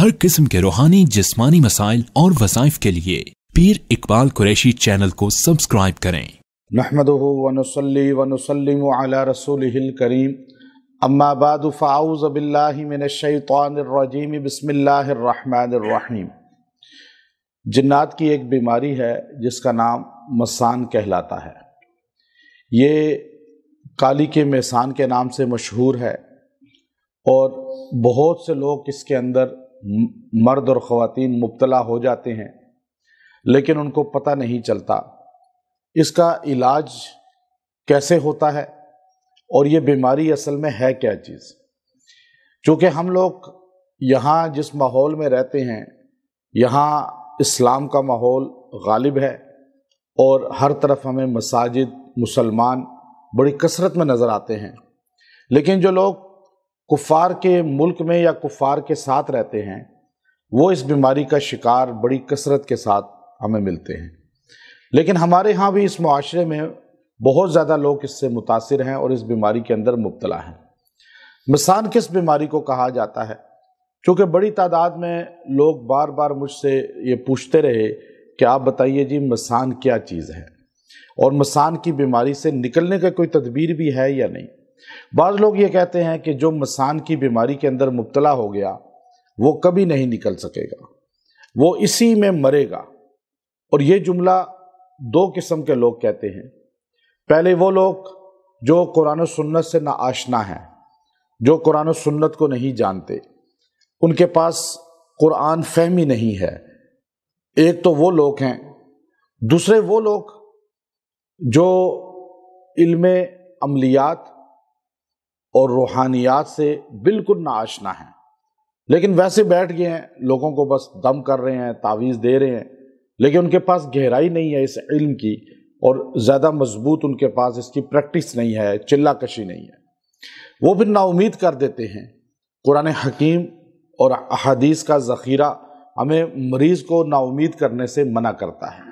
हर किस्म के रूहानी जिस्मानी मसाइल और वसाइफ के लिए पीर इकबाल कुरैशी चैनल को सब्सक्राइब करें नहमदी करीम अम्माबाद जन्नात की एक बीमारी है जिसका नाम मसान कहलाता है ये काली के मेसान के नाम से मशहूर है और बहुत से लोग इसके अंदर मर्द और ख़वातीन मुबतला हो जाते हैं लेकिन उनको पता नहीं चलता इसका इलाज कैसे होता है और ये बीमारी असल में है क्या चीज़ चूँकि हम लोग यहाँ जिस माहौल में रहते हैं यहाँ इस्लाम का माहौल गालिब है और हर तरफ हमें मसाजिद मुसलमान बड़ी कसरत में नज़र आते हैं लेकिन जो लोग कुफार के मुल्क में या कुफार के साथ रहते हैं वो इस बीमारी का शिकार बड़ी कसरत के साथ हमें मिलते हैं लेकिन हमारे यहाँ भी इस माशरे में बहुत ज़्यादा लोग इससे मुतासर हैं और इस बीमारी के अंदर मुबतला हैं मिसान किस बीमारी को कहा जाता है चूँकि बड़ी तादाद में लोग बार बार मुझसे ये पूछते रहे कि आप बताइए जी मसान क्या चीज़ है और मसान की बीमारी से निकलने का कोई तदबीर भी है या नहीं बाज़ लोग ये कहते हैं कि जो मसान की बीमारी के अंदर मुबतला हो गया वो कभी नहीं निकल सकेगा वो इसी में मरेगा और ये जुमला दो किस्म के लोग कहते हैं पहले वो लोग जो कुरान सुन्नत से ना आशना हैं जो कुरान सुन्नत को नहीं जानते उनके पास कुरान फहमी नहीं है एक तो वो लोग हैं दूसरे वो लोग जो इल्म अमलियात और रूहानियात से बिल्कुल आशना हैं लेकिन वैसे बैठ गए हैं लोगों को बस दम कर रहे हैं तावीज़ दे रहे हैं लेकिन उनके पास गहराई नहीं है इस इल्म की और ज़्यादा मजबूत उनके पास इसकी प्रैक्टिस नहीं है चिल्ला कशी नहीं है वो भी नाउमीद कर देते हैं कुरान हकीम और अहदीस का ज़ख़ीरा हमें मरीज़ को नाउमीद करने से मना करता है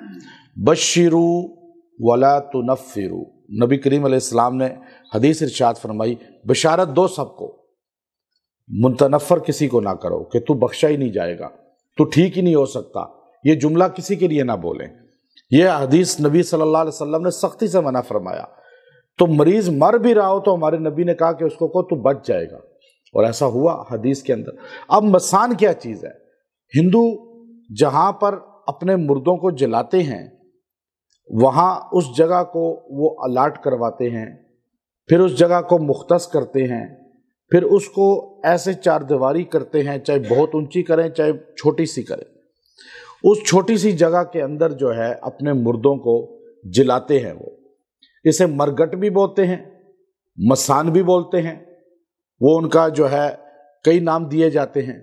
बशरू वला तुनफ़िरू नबी करीम अलैहिस्सलाम ने हदीस इर्शाद फरमाई बशारत दो सबको मुंतनफर किसी को ना करो कि तू बख्शा ही नहीं जाएगा तू ठीक ही नहीं हो सकता ये जुमला किसी के लिए ना बोलें यह हदीस नबी सल्ला वसम ने सख्ती से मना फरमाया तो मरीज़ मर भी रहा हो तो हमारे नबी ने कहा कि उसको को तू बच जाएगा और ऐसा हुआ हदीस के अंदर अब मसान क्या चीज़ है हिंदू जहाँ पर अपने मुर्दों को जलाते हैं वहाँ उस जगह को वो अलाट करवाते हैं फिर उस जगह को मुख्त करते हैं फिर उसको ऐसे चार दीवारी करते हैं चाहे बहुत ऊंची करें चाहे छोटी सी करें उस छोटी सी जगह के अंदर जो है अपने मुर्दों को जिलाते हैं वो इसे मरगट भी बोलते हैं मसान भी बोलते हैं वो उनका जो है कई नाम दिए जाते हैं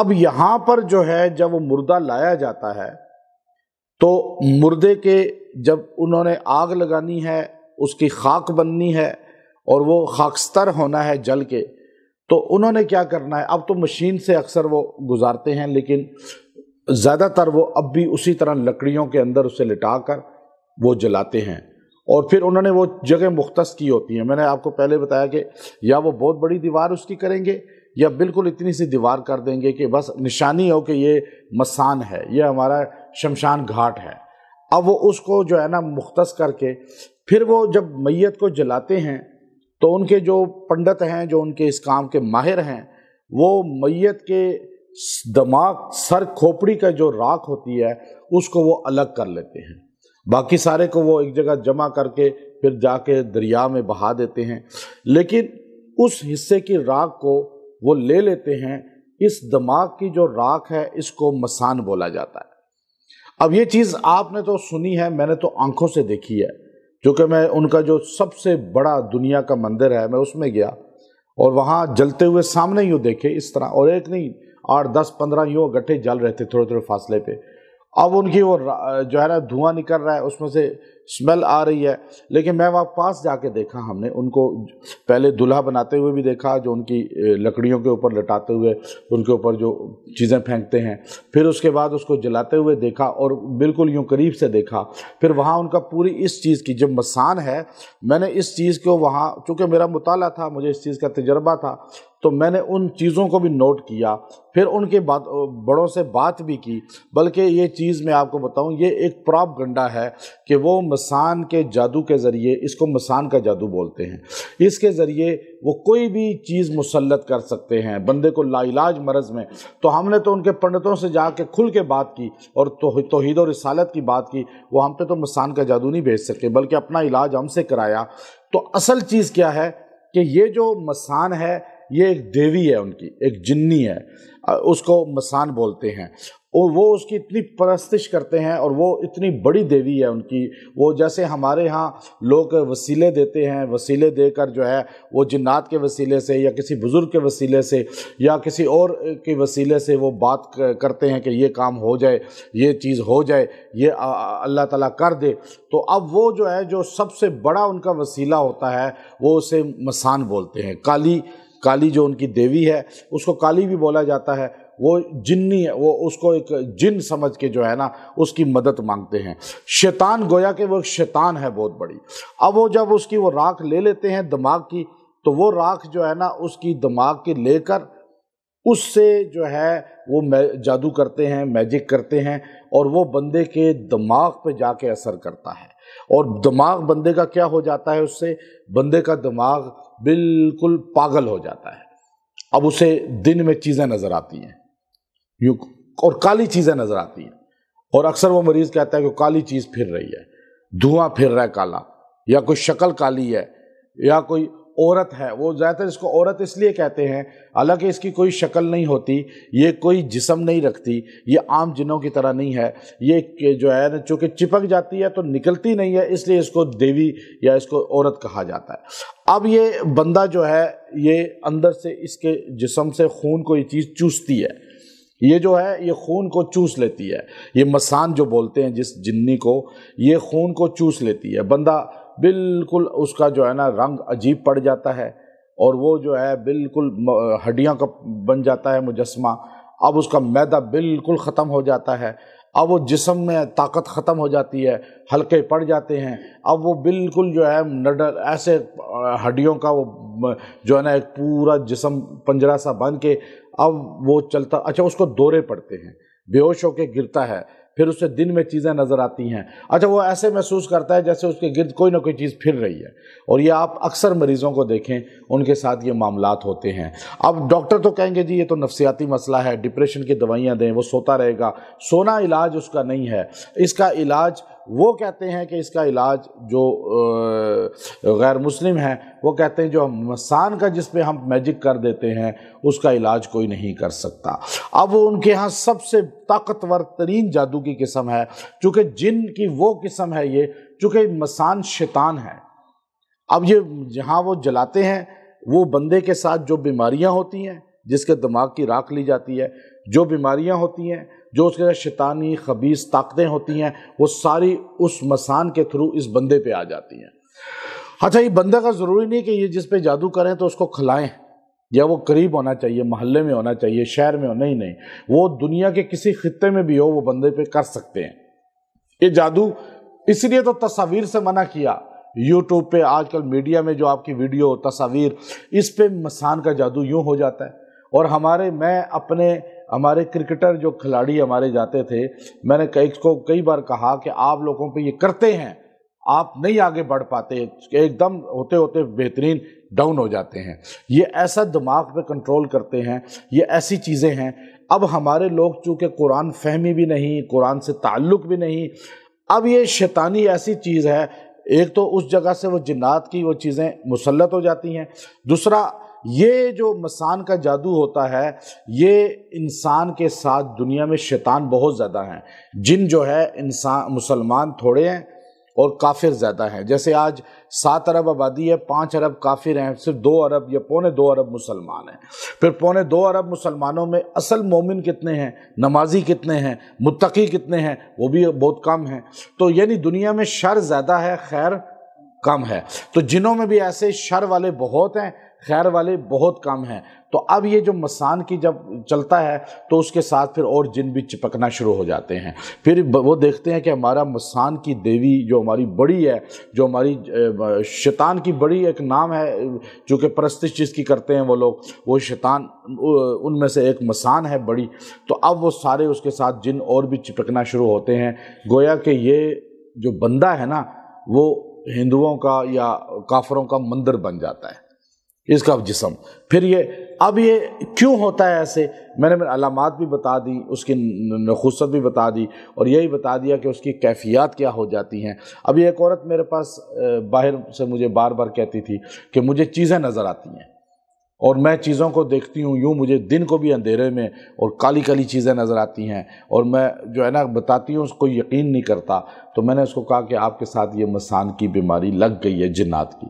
अब यहाँ पर जो है जब वो मुर्दा लाया जाता है तो मुर्दे के जब उन्होंने आग लगानी है उसकी खाक बननी है और वो खाकस्तर होना है जल के तो उन्होंने क्या करना है अब तो मशीन से अक्सर वो गुजारते हैं लेकिन ज़्यादातर वो अब भी उसी तरह लकड़ियों के अंदर उसे लिटा कर वो जलाते हैं और फिर उन्होंने वो जगह मुख्त की होती हैं मैंने आपको पहले बताया कि या वो बहुत बड़ी दीवार उसकी करेंगे या बिल्कुल इतनी सी दीवार कर देंगे कि बस निशानी हो कि ये मसान है ये हमारा शमशान घाट है अब वो उसको जो है ना मुख्त करके फिर वो जब मैयत को जलाते हैं तो उनके जो पंडित हैं जो उनके इस काम के माहिर हैं वो मैत के दमाग सर खोपड़ी का जो राख होती है उसको वो अलग कर लेते हैं बाकी सारे को वो एक जगह जमा करके फिर जाके दरिया में बहा देते हैं लेकिन उस हिस्से की राख को वो ले लेते हैं इस दिमाग की जो राख है इसको मसान बोला जाता है अब ये चीज़ आपने तो सुनी है मैंने तो आंखों से देखी है क्योंकि मैं उनका जो सबसे बड़ा दुनिया का मंदिर है मैं उसमें गया और वहाँ जलते हुए सामने यूँ देखे इस तरह और एक नहीं आठ दस पंद्रह यूँ गट्ठे जल रहे थे थोड़े थोड़े फासले पे अब उनकी वो जो है ना धुआं निकल रहा है उसमें से स्मेल आ रही है लेकिन मैं वहाँ पास जाके देखा हमने उनको पहले दूल्हा बनाते हुए भी देखा जो उनकी लकड़ियों के ऊपर लटाते हुए उनके ऊपर जो चीज़ें फेंकते हैं फिर उसके बाद उसको जलाते हुए देखा और बिल्कुल यूँ करीब से देखा फिर वहाँ उनका पूरी इस चीज़ की जब मसान है मैंने इस चीज़ को वहाँ चूँकि मेरा मुताला था मुझे इस चीज़ का तजर्बा था तो मैंने उन चीज़ों को भी नोट किया फिर उनके बात बड़ों से बात भी की बल्कि ये चीज़ मैं आपको बताऊँ ये एक प्रॉप गंडा है कि वो मसान के जादू के ज़रिए इसको मसान का जादू बोलते हैं इसके ज़रिए वो कोई भी चीज़ मुसलत कर सकते हैं बंदे को लाइलाज मरज़ में तो हमने तो उनके पंडितों से जा कर खुल के बात की और तोहद और रसालत की बात की वो हम पे तो मसान का जादू नहीं भेज सकते बल्कि अपना इलाज हमसे कराया तो असल चीज़ क्या है कि ये जो मसान है ये एक देवी है उनकी एक जिन्नी है उसको मसान बोलते हैं और वो उसकी इतनी परस्तिश करते हैं और वो इतनी बड़ी देवी है उनकी वो जैसे हमारे यहाँ लोग वसीले देते हैं वसीले देकर जो है वो जन्नात के वसीले से या किसी बुज़ुर्ग के वसीले से या किसी और के वसीले से वो बात करते हैं कि ये काम हो जाए ये चीज़ हो जाए ये अल्लाह ताला कर दे तो अब वो जो है जो सबसे बड़ा उनका वसीला होता है वो उसे मसान बोलते हैं काली काली जो उनकी देवी है उसको काली भी बोला जाता है वो जिन्नी है वो उसको एक जिन समझ के जो है ना उसकी मदद मांगते हैं शैतान गोया के वो शैतान है बहुत बड़ी अब वो जब उसकी वो राख ले लेते हैं दिमाग की तो वो राख जो है ना उसकी दिमाग की लेकर उससे जो है वो जादू करते हैं मैजिक करते हैं और वो बंदे के दिमाग पे जाके असर करता है और दिमाग बंदे का क्या हो जाता है उससे बंदे का दिमाग बिल्कुल पागल हो जाता है अब उसे दिन में चीज़ें नज़र आती हैं यूँ और काली चीज़ें नज़र आती हैं और अक्सर वो मरीज़ कहता है कि काली चीज़ फिर रही है धुआं फिर रहा है काला या कोई शक्ल काली है या कोई औरत है वो ज़्यादातर इसको औरत इसलिए कहते हैं हालांकि इसकी कोई शक्ल नहीं होती ये कोई जिसम नहीं रखती ये आम जिनों की तरह नहीं है ये जो है ना चूँकि चिपक जाती है तो निकलती नहीं है इसलिए इसको देवी या इसको औरत कहा जाता है अब ये बंदा जो है ये अंदर से इसके जिसम से खून को ये चीज़ चूसती है ये जो है ये खून को चूस लेती है ये मसान जो बोलते हैं जिस जिन्नी को ये खून को चूस लेती है बंदा बिल्कुल उसका जो है ना रंग अजीब पड़ जाता है और वो जो है बिल्कुल हड्डियों का बन जाता है मुजस्मा अब उसका मैदा बिल्कुल ख़त्म हो जाता है अब वो जिसम में ताकत ख़त्म हो जाती है हल्के पड़ जाते हैं अब वो बिल्कुल जो है नडल ऐसे हड्डियों का वो जो है ना एक पूरा जिसम पंजरा सा बन के अब वो चलता अच्छा उसको दौरे पड़ते हैं बेहोश होकर गिरता है फिर उसे दिन में चीज़ें नज़र आती हैं अच्छा वो ऐसे महसूस करता है जैसे उसके गिर्द कोई ना कोई चीज़ फिर रही है और ये आप अक्सर मरीज़ों को देखें उनके साथ ये मामला होते हैं अब डॉक्टर तो कहेंगे जी ये तो नफसियाती मसला है डिप्रेशन की दवाइयाँ दें वो सोता रहेगा सोना इलाज उसका नहीं है इसका इलाज वो कहते हैं कि इसका इलाज जो गैर मुस्लिम है वो कहते हैं जो मसान का जिस पे हम मैजिक कर देते हैं उसका इलाज कोई नहीं कर सकता अब वो उनके यहाँ सबसे ताकतवर तरीन जादू की किस्म है चूँकि जिन की वो किस्म है ये चूँकि मसान शैतान है अब ये जहाँ वो जलाते हैं वो बंदे के साथ जो बीमारियाँ होती हैं जिसके दिमाग की राख ली जाती है जो बीमारियाँ होती हैं जो उसके अंदर शैतानी खबीस ताकतें होती हैं वो सारी उस मसान के थ्रू इस बंदे पे आ जाती हैं अच्छा ये बंदा का ज़रूरी नहीं कि ये जिस पे जादू करें तो उसको खिलाएं या वो करीब होना चाहिए महल्ले में होना चाहिए शहर में होना ही नहीं वो दुनिया के किसी खत्े में भी हो वो बंदे पर कर सकते हैं ये जादू इसलिए तो तस्वीर से मना किया यूट्यूब पे आजकल मीडिया में जो आपकी वीडियो तस्वीर इस पे मसान का जादू यूँ हो जाता है और हमारे मैं अपने हमारे क्रिकेटर जो खिलाड़ी हमारे जाते थे मैंने कई को कई बार कहा कि आप लोगों पे ये करते हैं आप नहीं आगे बढ़ पाते एकदम होते होते बेहतरीन डाउन हो जाते हैं ये ऐसा दिमाग पे कंट्रोल करते हैं ये ऐसी चीज़ें हैं अब हमारे लोग चूँकि कुरान फहमी भी नहीं कुरान से ताल्लुक़ भी नहीं अब ये शैतानी ऐसी चीज़ है एक तो उस जगह से वो जिन्नात की वो चीज़ें मुसलत हो जाती हैं दूसरा ये जो मसान का जादू होता है ये इंसान के साथ दुनिया में शैतान बहुत ज़्यादा हैं जिन जो है इंसान मुसलमान थोड़े हैं और काफिर ज़्यादा हैं जैसे आज सात अरब आबादी है पाँच अरब काफिर हैं सिर्फ दो अरब या पौने दो अरब मुसलमान हैं फिर पौने दो अरब मुसलमानों में असल मोमिन कितने हैं नमाजी कितने हैं मुतकी कितने हैं वो भी बहुत कम हैं तो यानी दुनिया में शर ज़्यादा है खैर कम है तो जिनों में भी ऐसे शर वाले बहुत हैं खैर वाले बहुत कम हैं तो अब ये जो मसान की जब चलता है तो उसके साथ फिर और जिन भी चिपकना शुरू हो जाते हैं फिर वो देखते हैं कि हमारा मसान की देवी जो हमारी बड़ी है जो हमारी शैतान की बड़ी एक नाम है जो कि परस्तिश जिसकी करते हैं वो लोग वो शैतान उनमें से एक मसान है बड़ी तो अब वो सारे उसके साथ जिन और भी चिपकना शुरू होते हैं गोया कि ये जो बंदा है ना वो हिंदुओं का या काफरों का मंदिर बन जाता है इसका जिसम फिर ये अब ये क्यों होता है ऐसे मैंने मेरे अलामत भी बता दी उसकी नखूसत भी बता दी और यही बता दिया कि उसकी कैफियत क्या हो जाती हैं अब ये एक औरत मेरे पास बाहर से मुझे बार बार कहती थी कि मुझे चीज़ें नज़र आती हैं और मैं चीज़ों को देखती हूँ यूँ मुझे दिन को भी अंधेरे में और काली काली चीज़ें नज़र आती हैं और मैं जो है ना बताती हूँ उसको यकीन नहीं करता तो मैंने उसको कहा कि आपके साथ ये मसान की बीमारी लग गई है जिन्नात की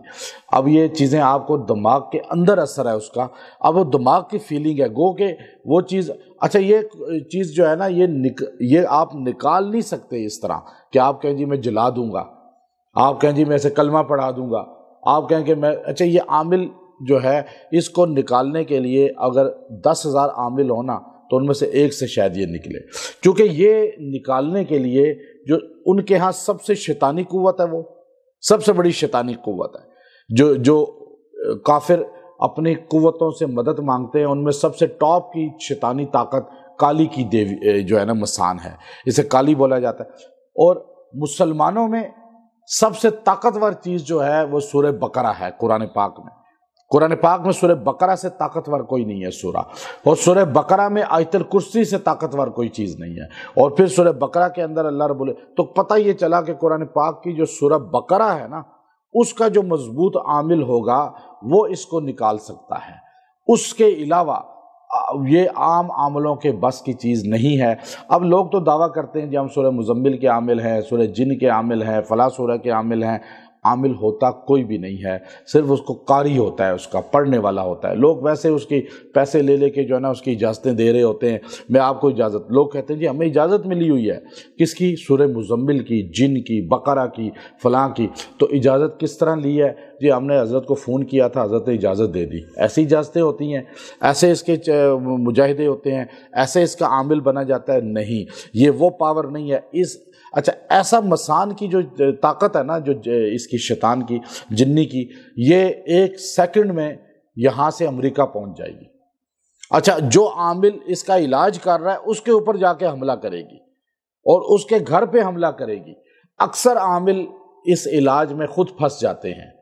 अब ये चीज़ें आपको दिमाग के अंदर असर है उसका अब वो दिमाग की फीलिंग है गो के वो चीज़ अच्छा ये चीज़ जो है ना ये निक ये आप निकाल नहीं सकते इस तरह कि आप कहें जी मैं जला दूँगा आप कहें जी मैं ऐसे कलमा पढ़ा दूँगा आप कहें कि मैं अच्छा ये आमिल जो है इसको निकालने के लिए अगर दस हज़ार आमिल होना तो उनमें से एक से शायद ये निकले क्योंकि ये निकालने के लिए जो उनके यहाँ सबसे शैतानी क़वत है वो सबसे बड़ी शैतानी क़वत है जो जो काफिर अपनी क़वतों से मदद मांगते हैं उनमें सबसे टॉप की शैतानी ताकत काली की देवी जो है ना मसान है इसे काली बोला जाता है और मुसलमानों में सबसे ताकतवर चीज़ जो है वो सूर्य बकरा है कुरान पाक में कुरान पाक में सुरह बकरा से ताकतवर कोई नहीं है सूरा और सुरह बकरा में आयतल कुर्सी से ताकतवर कोई चीज़ नहीं है और फिर सुरह बकरा के अंदर अल्लाह बोले तो पता ये चला कि कुरान पाक की जो सुरह बकरा है ना उसका जो मजबूत आमिल होगा वो इसको निकाल सकता है उसके अलावा ये आम आमलों के बस की चीज़ नहीं है अब लोग तो दावा करते हैं जी हम सुरह मुजम्मिल के आमिल हैं सुरह जिन के आमिल हैं फला सूर्य के आमिल हैं आमिल होता कोई भी नहीं है सिर्फ उसको कारी होता है उसका पढ़ने वाला होता है लोग वैसे उसकी पैसे ले लेके जो है ना उसकी इजाज़तें दे रहे होते हैं मैं आपको इजाज़त लोग कहते हैं जी हमें इजाज़त मिली हुई है किसकी सुर मुजम्मिल की जिन की बकरा की फलां की तो इजाज़त किस तरह ली है जी हमने हज़रत को फ़ोन किया था हज़रत ने इजाज़त दे दी ऐसी इजाज़तें होती हैं ऐसे इसके मुजाहिदे होते हैं ऐसे इसका आमिल बना जाता है नहीं ये वो पावर नहीं है इस अच्छा ऐसा मसान की जो ताकत है ना जो इसकी शैतान की जिन्नी की ये एक सेकंड में यहाँ से अमेरिका पहुँच जाएगी अच्छा जो आमिल इसका इलाज कर रहा है उसके ऊपर जाके हमला करेगी और उसके घर पे हमला करेगी अक्सर आमिल इस इलाज में खुद फंस जाते हैं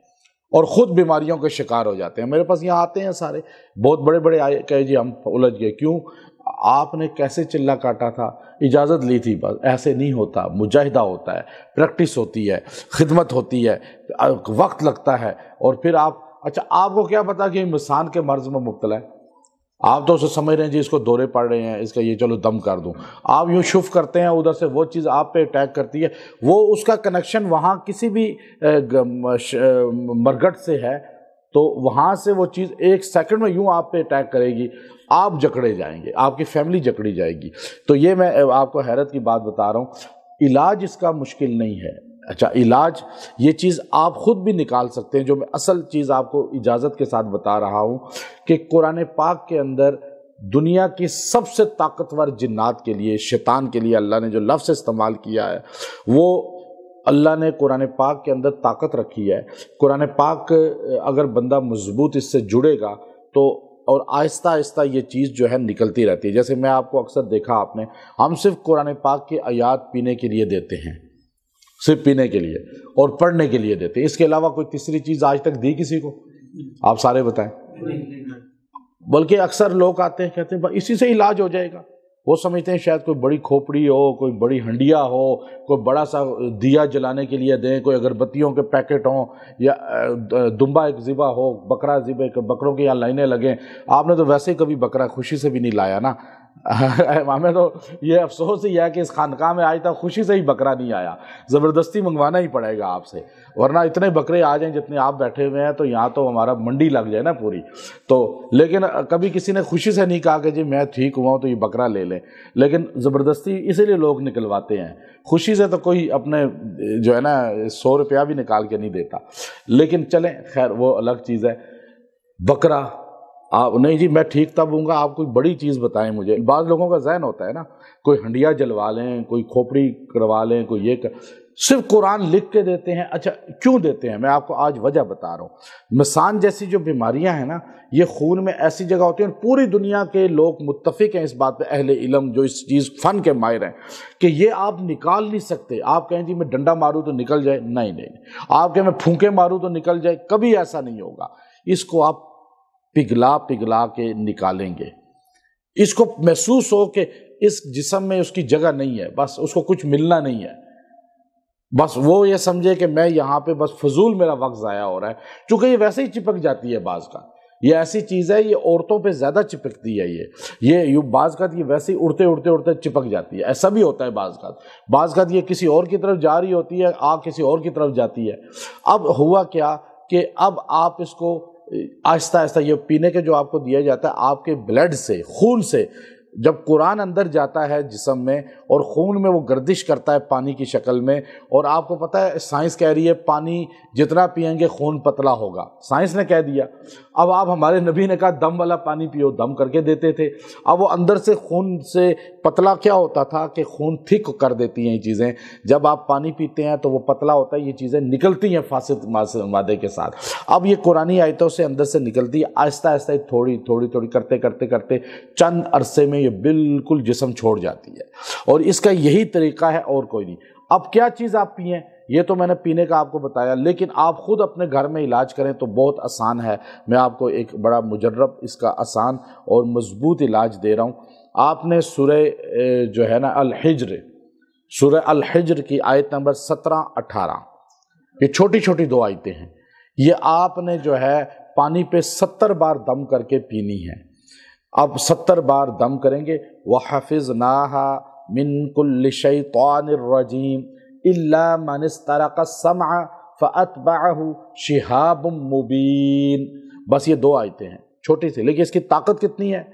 और ख़ुद बीमारियों के शिकार हो जाते हैं मेरे पास यहाँ आते हैं सारे बहुत बड़े बड़े आए कहे जी हम उलझ गए क्यों आपने कैसे चिल्ला काटा था इजाज़त ली थी बस ऐसे नहीं होता मुजाहिदा होता है प्रैक्टिस होती है खिदमत होती है वक्त लगता है और फिर आप अच्छा आपको क्या पता कि इंसान के मर्ज़ में मुबतला है आप तो उसे समझ रहे हैं जी इसको दौरे पड़ रहे हैं इसका ये चलो दम कर दूं आप यूँ शुफ करते हैं उधर से वो चीज़ आप पे अटैक करती है वो उसका कनेक्शन वहाँ किसी भी मरगट से है तो वहाँ से वो चीज़ एक सेकंड में यूँ आप पे अटैक करेगी आप जकड़े जाएंगे आपकी फैमिली जकड़ी जाएगी तो ये मैं आपको हैरत की बात बता रहा हूँ इलाज इसका मुश्किल नहीं है अच्छा इलाज ये चीज़ आप ख़ुद भी निकाल सकते हैं जो मैं असल चीज़ आपको इजाज़त के साथ बता रहा हूँ कि कुरान पाक के अंदर दुनिया की सबसे ताकतवर जिन्नात के लिए शैतान के लिए अल्लाह ने जो लफ्ज़ इस्तेमाल किया है वो अल्लाह ने कुरान पाक के अंदर ताकत रखी है कुरान पाक अगर बंदा मजबूत इससे जुड़ेगा तो और आहिस्ता आहिस्ता ये चीज़ जो है निकलती रहती है जैसे मैं आपको अक्सर देखा आपने हम सिर्फ कुरान पाक के आयात पीने के लिए देते हैं सिर्फ पीने के लिए और पढ़ने के लिए देते हैं इसके अलावा कोई तीसरी चीज़ आज तक दी किसी को आप सारे बताएं बल्कि अक्सर लोग आते हैं कहते हैं इसी से इलाज हो जाएगा वो समझते हैं शायद कोई बड़ी खोपड़ी हो कोई बड़ी हंडिया हो कोई बड़ा सा दिया जलाने के लिए दें कोई अगरबत्तियों के पैकेट हों या दुम्बा एक ज़िबा हो बकरा ज़िबे बकरों के यहाँ लाइनें लगें आपने तो वैसे ही कभी बकरा खुशी से भी नहीं लाया ना हमें तो ये अफसोस ही है कि इस खानका में आज तक खुशी से ही बकरा नहीं आया ज़बरदस्ती मंगवाना ही पड़ेगा आपसे वरना इतने बकरे आ जाएं जितने आप बैठे हुए हैं तो यहाँ तो हमारा मंडी लग जाए ना पूरी तो लेकिन कभी किसी ने खुशी से नहीं कहा कि जी मैं ठीक हुआ तो ये बकरा ले लें लेकिन ज़बरदस्ती इसीलिए लोग निकलवाते हैं खुशी से तो कोई अपने जो है ना सौ रुपया भी निकाल के नहीं देता लेकिन चलें खैर वो अलग चीज़ है बकरा आप नहीं जी मैं ठीक तब हूँगा आप कोई बड़ी चीज़ बताएं मुझे बाद लोगों का जहन होता है ना कोई हंडिया जलवा लें कोई खोपड़ी करवा लें कोई ये कर सिर्फ कुरान लिख के देते हैं अच्छा क्यों देते हैं मैं आपको आज वजह बता रहा हूँ मिसान जैसी जो बीमारियाँ हैं ना ये खून में ऐसी जगह होती हैं पूरी दुनिया के लोग मुतफिक हैं इस बात पे अहले इलम जो इस चीज़ फ़न के माहिर हैं कि ये आप निकाल नहीं सकते आप कहें जी मैं डंडा मारूँ तो निकल जाए नहीं नहीं आप कहें मैं फूके मारूँ तो निकल जाए कभी ऐसा नहीं होगा इसको आप पिघला पिघला के निकालेंगे इसको महसूस हो कि इस जिसम में उसकी जगह नहीं है बस उसको कुछ मिलना नहीं है बस वो ये समझे कि मैं यहाँ पे बस फजूल मेरा वक्त ज़ाया हो रहा है चूँकि ये वैसे ही चिपक जाती है बाज़ का ये ऐसी चीज़ है ये औरतों पे ज़्यादा चिपकती है ये ये यू बाज़ का ये वैसे ही उड़ते उड़ते उड़ते चिपक जाती है ऐसा भी होता है बाज़ का बाज़ का ये किसी और की तरफ जा रही होती है आग किसी और की तरफ जाती है अब हुआ क्या कि अब आप इसको आहिस्ता आहिस्ता ये पीने के जो आपको दिया जाता है आपके ब्लड से खून से जब कुरान अंदर जाता है जिसम में और खून में वो गर्दिश करता है पानी की शक्ल में और आपको पता है साइंस कह रही है पानी जितना पियेंगे खून पतला होगा साइंस ने कह दिया अब आप हमारे नबी ने कहा दम वाला पानी पियो दम करके देते थे अब वो अंदर से खून से पतला क्या होता था कि खून थिक कर देती हैं ये चीज़ें जब आप पानी पीते हैं तो वो पतला होता है ये चीज़ें निकलती हैं फासद मादे के साथ अब ये कुरानी आयतों से अंदर से निकलती है आहिस्ता आहिस्ता थोड़ी थोड़ी थोड़ी करते करते करते चंद अरसे में ये बिल्कुल जिसम छोड़ जाती है और इसका यही तरीका है और कोई नहीं अब क्या चीज़ आप पिए ये तो मैंने पीने का आपको बताया लेकिन आप ख़ुद अपने घर में इलाज करें तो बहुत आसान है मैं आपको एक बड़ा मुजरब इसका आसान और मज़बूत इलाज दे रहा हूँ आपने सुरह जो है ना अलहिजर सुरह अलहिजर की आयत नंबर सत्रह अठारह ये छोटी छोटी दो आयतें हैं ये आपने जो है पानी पे सत्तर बार दम करके पीनी है अब सत्तर बार दम करेंगे वह हाफिज नाहा मिनकुल्ल शैतानरजीम इल्ला का समा फ़तबाहू शिहाब मुबीन बस ये दो आयतें हैं छोटी सी लेकिन इसकी ताकत कितनी है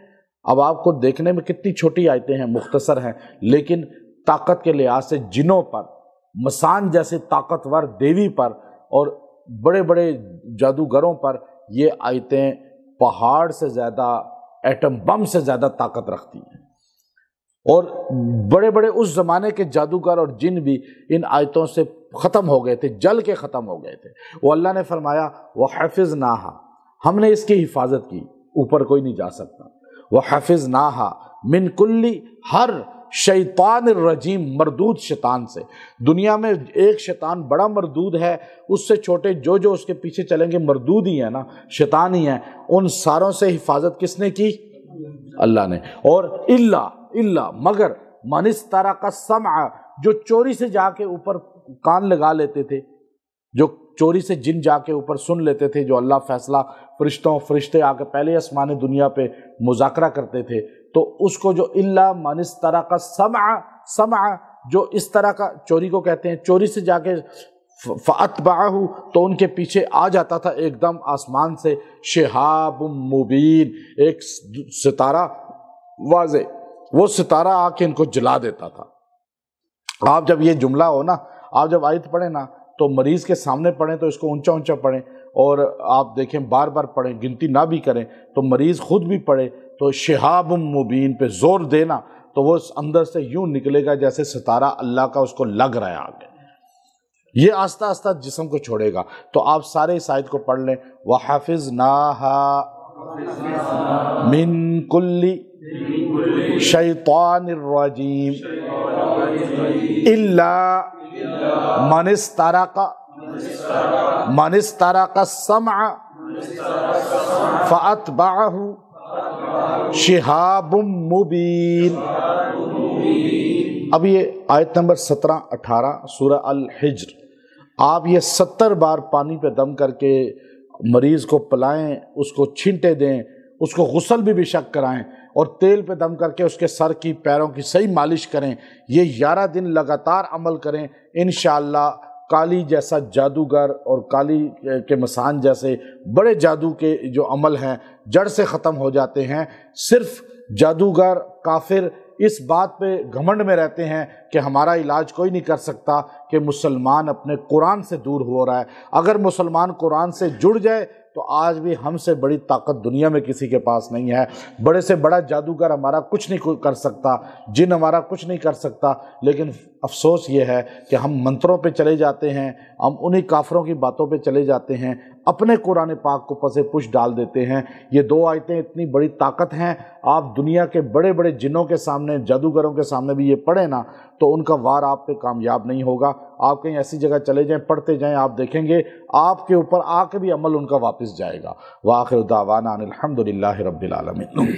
अब आपको देखने में कितनी छोटी आयतें हैं मुख्तसर हैं लेकिन ताकत के लिहाज से जिनों पर मसान जैसे ताकतवर देवी पर और बड़े बड़े जादूगरों पर ये आयतें पहाड़ से ज़्यादा एटम बम से ज़्यादा ताकत रखती है और बड़े बड़े उस ज़माने के जादूगर और जिन भी इन आयतों से ख़त्म हो गए थे जल के ख़त्म हो गए थे वो अल्लाह ने फरमाया वह हफिज़ हा हमने इसकी हिफाजत की ऊपर कोई नहीं जा सकता वह हफिज़ हा मिनकुल्ली हर शैतान रजीम मरदूद शैतान से दुनिया में एक शैतान बड़ा मरदूद है उससे छोटे जो जो उसके पीछे चलेंगे मरदूद ही है ना शैतान ही है उन सारों से हिफाजत किसने की अल्लाह ने और इल्ला इल्ला मगर मनिस तारा का सम जो चोरी से जाके ऊपर कान लगा लेते थे जो चोरी से जिन जाके ऊपर सुन लेते थे जो अल्लाह फैसला फरिश्तों फरिश्ते आके पहले आसमान दुनिया पे मुजाकरा करते थे तो उसको जो इल्ला इस तरह का समा समा जो इस तरह का चोरी को कहते हैं चोरी से जाके फ़ात बाहू तो उनके पीछे आ जाता था एकदम आसमान से शहाब मुबीन एक सितारा वाजे वो सितारा आके इनको जला देता था आप जब ये जुमला हो ना आप जब आयत पढ़े ना तो मरीज़ के सामने पढ़ें तो इसको ऊंचा ऊंचा पढ़ें और आप देखें बार बार पढ़ें गिनती ना भी करें तो मरीज़ ख़ुद भी पढ़े तो शहाब मुबीन पे जोर देना तो वो अंदर से यूं निकलेगा जैसे सितारा अल्लाह का उसको लग रहा है आगे ये आस्ता आस्ता जिसम को छोड़ेगा तो आप सारे इस आयत को पढ़ लें वह हाफिज ना मिन कुल्ली शैतान रजीम इल्ला मनिस तारा का मनिस तारा का समा फ़ात बाहू शिहाबुम मुबीन अब ये आयत नंबर सत्रह अठारह सूरह अल हिज्र आप ये सत्तर बार पानी पे दम करके मरीज़ को पलाएं उसको छींटे दें उसको गुसल भी बेशक कराएं और तेल पे दम करके उसके सर की पैरों की सही मालिश करें ये ग्यारह दिन लगातार अमल करें इन काली जैसा जादूगर और काली के मसान जैसे बड़े जादू के जो अमल हैं जड़ से ख़त्म हो जाते हैं सिर्फ जादूगर काफिर इस बात पे घमंड में रहते हैं कि हमारा इलाज कोई नहीं कर सकता कि मुसलमान अपने कुरान से दूर हो रहा है अगर मुसलमान कुरान से जुड़ जाए तो आज भी हमसे बड़ी ताकत दुनिया में किसी के पास नहीं है बड़े से बड़ा जादूगर हमारा कुछ नहीं कर सकता जिन हमारा कुछ नहीं कर सकता लेकिन अफसोस ये है कि हम मंत्रों पे चले जाते हैं हम उन्हीं काफरों की बातों पे चले जाते हैं अपने कुरान पाक को पसे पुश डाल देते हैं ये दो आयतें इतनी बड़ी ताकत हैं आप दुनिया के बड़े बड़े जिनों के सामने जादूगरों के सामने भी ये पढ़े ना तो उनका वार आप पे कामयाब नहीं होगा आप कहीं ऐसी जगह चले जाएं पढ़ते जाएं आप देखेंगे आपके ऊपर आके भी अमल उनका वापस जाएगा वाखिर दावाना अनिलहमदिल्ला रबालमीन